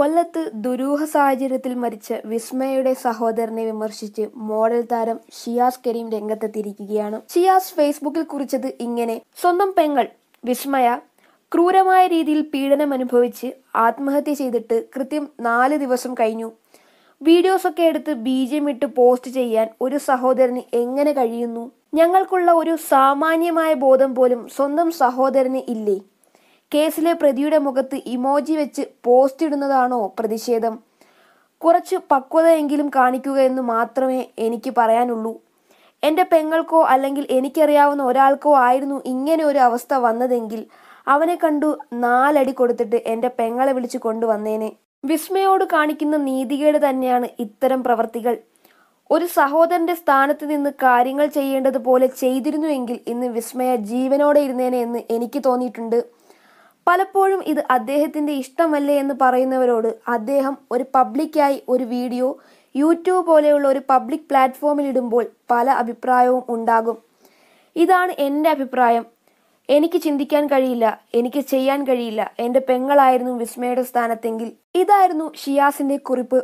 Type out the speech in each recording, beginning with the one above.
കൊല്ലത്ത് ദുരൂഹ സാഹചര്യത്തിൽ മരിച്ച വിസ്മയുടെ സഹോദരനെ വിമർശിച്ച് മോഡൽ താരം ഷിയാസ് കരീം രംഗത്തെത്തിയിരിക്കുകയാണ് ഷിയാസ് ഫേസ്ബുക്കിൽ കുറിച്ചത് ഇങ്ങനെ സ്വന്തം പെങ്ങൾ വിസ്മയ ക്രൂരമായ രീതിയിൽ പീഡനം അനുഭവിച്ച് ആത്മഹത്യ ചെയ്തിട്ട് കൃത്യം നാല് ദിവസം കഴിഞ്ഞു വീഡിയോസൊക്കെ എടുത്ത് ബീജം ഇട്ട് പോസ്റ്റ് ചെയ്യാൻ ഒരു സഹോദരന് എങ്ങനെ കഴിയുന്നു ഞങ്ങൾക്കുള്ള ഒരു സാമാന്യമായ ബോധം പോലും സ്വന്തം സഹോദരന് ഇല്ലേ കേസിലെ പ്രതിയുടെ മുഖത്ത് ഇമോജി വെച്ച് പോസ്റ്റ് ഇടുന്നതാണോ പ്രതിഷേധം കുറച്ച് പക്വതയെങ്കിലും കാണിക്കുക എന്ന് മാത്രമേ എനിക്ക് പറയാനുള്ളൂ എൻ്റെ പെങ്ങൾക്കോ അല്ലെങ്കിൽ എനിക്കറിയാവുന്ന ഒരാൾക്കോ ആയിരുന്നു ഇങ്ങനെ ഒരു അവസ്ഥ വന്നതെങ്കിൽ അവനെ കണ്ടു നാലടി കൊടുത്തിട്ട് എൻ്റെ പെങ്ങളെ വിളിച്ചു കൊണ്ടുവന്നേനെ വിസ്മയോട് കാണിക്കുന്ന നീതികേട് തന്നെയാണ് ഇത്തരം പ്രവർത്തികൾ ഒരു സഹോദരന്റെ സ്ഥാനത്ത് നിന്ന് കാര്യങ്ങൾ ചെയ്യേണ്ടതുപോലെ ചെയ്തിരുന്നുവെങ്കിൽ ഇന്ന് വിസ്മയ ജീവനോടെ ഇരുന്നേനെ എന്ന് എനിക്ക് തോന്നിയിട്ടുണ്ട് പലപ്പോഴും ഇത് അദ്ദേഹത്തിന്റെ ഇഷ്ടമല്ലേ എന്ന് പറയുന്നവരോട് അദ്ദേഹം ഒരു പബ്ലിക്കായി ഒരു വീഡിയോ യൂട്യൂബ് പോലെയുള്ള ഒരു പബ്ലിക് പ്ലാറ്റ്ഫോമിൽ ഇടുമ്പോൾ പല അഭിപ്രായവും ഉണ്ടാകും ഇതാണ് എൻ്റെ അഭിപ്രായം എനിക്ക് ചിന്തിക്കാൻ കഴിയില്ല എനിക്ക് ചെയ്യാൻ കഴിയില്ല എൻ്റെ പെങ്ങളായിരുന്നു വിസ്മയുടെ സ്ഥാനത്തെങ്കിൽ ഇതായിരുന്നു ഷിയാസിൻ്റെ കുറിപ്പ്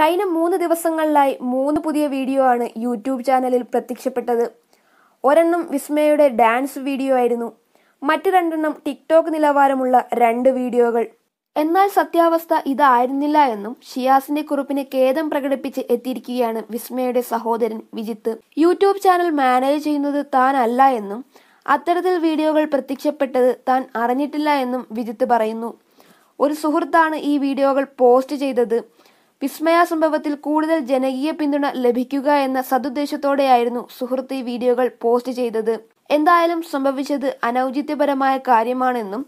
കഴിഞ്ഞ മൂന്ന് ദിവസങ്ങളിലായി മൂന്ന് പുതിയ വീഡിയോ ആണ് യൂട്യൂബ് ചാനലിൽ പ്രത്യക്ഷപ്പെട്ടത് ഒരെണ്ണം വിസ്മയുടെ ഡാൻസ് വീഡിയോ ആയിരുന്നു മറ്റ് രണ്ടെണ്ണം ടിക്ടോക്ക് നിലവാരമുള്ള രണ്ട് വീഡിയോകൾ എന്നാൽ സത്യാവസ്ഥ ഇതായിരുന്നില്ല എന്നും ഷിയാസിന്റെ കുറിപ്പിന് ഖേദം പ്രകടിപ്പിച്ച് എത്തിയിരിക്കുകയാണ് വിസ്മയുടെ സഹോദരൻ വിജിത്ത് യൂട്യൂബ് ചാനൽ മാനേജ് ചെയ്യുന്നത് താനല്ല എന്നും അത്തരത്തിൽ വീഡിയോകൾ പ്രത്യക്ഷപ്പെട്ടത് താൻ അറിഞ്ഞിട്ടില്ല എന്നും വിജിത്ത് പറയുന്നു ഒരു സുഹൃത്താണ് ഈ വീഡിയോകൾ പോസ്റ്റ് ചെയ്തത് വിസ്മയ സംഭവത്തിൽ കൂടുതൽ ജനകീയ പിന്തുണ ലഭിക്കുക എന്ന സതുദ്ദേശത്തോടെയായിരുന്നു സുഹൃത്ത് ഈ വീഡിയോകൾ പോസ്റ്റ് ചെയ്തത് എന്തായാലും സംഭവിച്ചത് അനൗചിത്യപരമായ കാര്യമാണെന്നും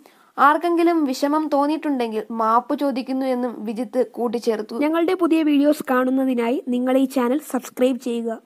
ആർക്കെങ്കിലും വിഷമം തോന്നിയിട്ടുണ്ടെങ്കിൽ മാപ്പ് ചോദിക്കുന്നു എന്നും വിജിത്ത് കൂട്ടിച്ചേർത്തു ഞങ്ങളുടെ പുതിയ വീഡിയോസ് കാണുന്നതിനായി നിങ്ങൾ ഈ ചാനൽ സബ്സ്ക്രൈബ് ചെയ്യുക